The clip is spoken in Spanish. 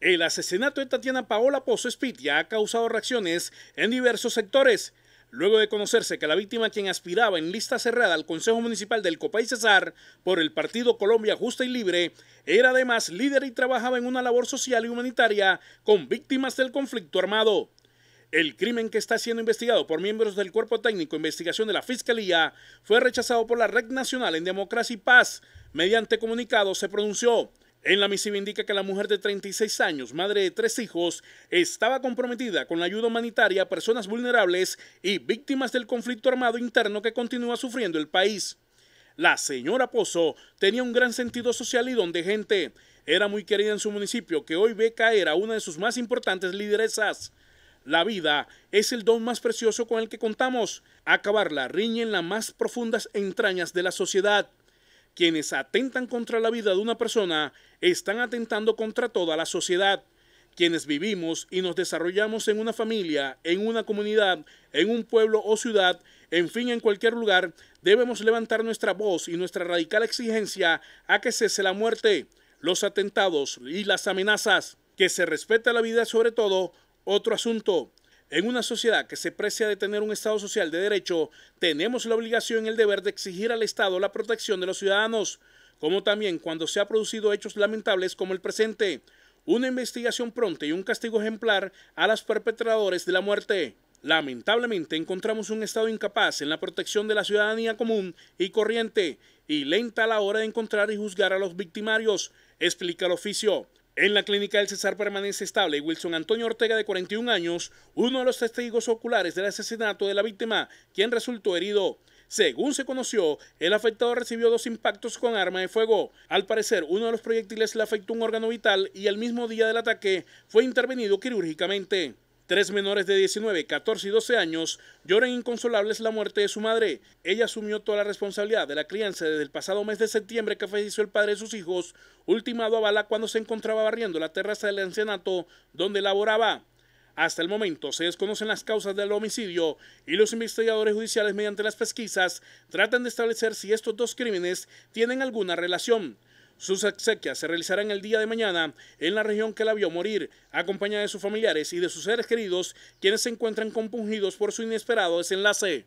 El asesinato de Tatiana Paola Pozo Espitia ha causado reacciones en diversos sectores. Luego de conocerse que la víctima, quien aspiraba en lista cerrada al Consejo Municipal del Copay Cesar por el Partido Colombia Justa y Libre, era además líder y trabajaba en una labor social y humanitaria con víctimas del conflicto armado. El crimen que está siendo investigado por miembros del Cuerpo Técnico de Investigación de la Fiscalía fue rechazado por la Red Nacional en Democracia y Paz. Mediante comunicado se pronunció en la misiva indica que la mujer de 36 años, madre de tres hijos, estaba comprometida con la ayuda humanitaria a personas vulnerables y víctimas del conflicto armado interno que continúa sufriendo el país. La señora Pozo tenía un gran sentido social y don de gente. Era muy querida en su municipio, que hoy ve caer a una de sus más importantes lideresas. La vida es el don más precioso con el que contamos. Acabarla riñe en las más profundas entrañas de la sociedad. Quienes atentan contra la vida de una persona están atentando contra toda la sociedad. Quienes vivimos y nos desarrollamos en una familia, en una comunidad, en un pueblo o ciudad, en fin, en cualquier lugar, debemos levantar nuestra voz y nuestra radical exigencia a que cese la muerte, los atentados y las amenazas, que se respete la vida sobre todo, otro asunto. En una sociedad que se precia de tener un Estado social de derecho, tenemos la obligación y el deber de exigir al Estado la protección de los ciudadanos, como también cuando se ha producido hechos lamentables como el presente, una investigación pronta y un castigo ejemplar a los perpetradores de la muerte. Lamentablemente encontramos un Estado incapaz en la protección de la ciudadanía común y corriente y lenta a la hora de encontrar y juzgar a los victimarios, explica el oficio. En la clínica del Cesar permanece estable Wilson Antonio Ortega, de 41 años, uno de los testigos oculares del asesinato de la víctima, quien resultó herido. Según se conoció, el afectado recibió dos impactos con arma de fuego. Al parecer, uno de los proyectiles le afectó un órgano vital y el mismo día del ataque fue intervenido quirúrgicamente. Tres menores de 19, 14 y 12 años lloran inconsolables la muerte de su madre. Ella asumió toda la responsabilidad de la crianza desde el pasado mes de septiembre que falleció el padre de sus hijos, ultimado a bala cuando se encontraba barriendo la terraza del ancianato donde laboraba. Hasta el momento se desconocen las causas del homicidio y los investigadores judiciales mediante las pesquisas tratan de establecer si estos dos crímenes tienen alguna relación. Sus exequias se realizarán el día de mañana en la región que la vio morir, acompañada de sus familiares y de sus seres queridos, quienes se encuentran compungidos por su inesperado desenlace.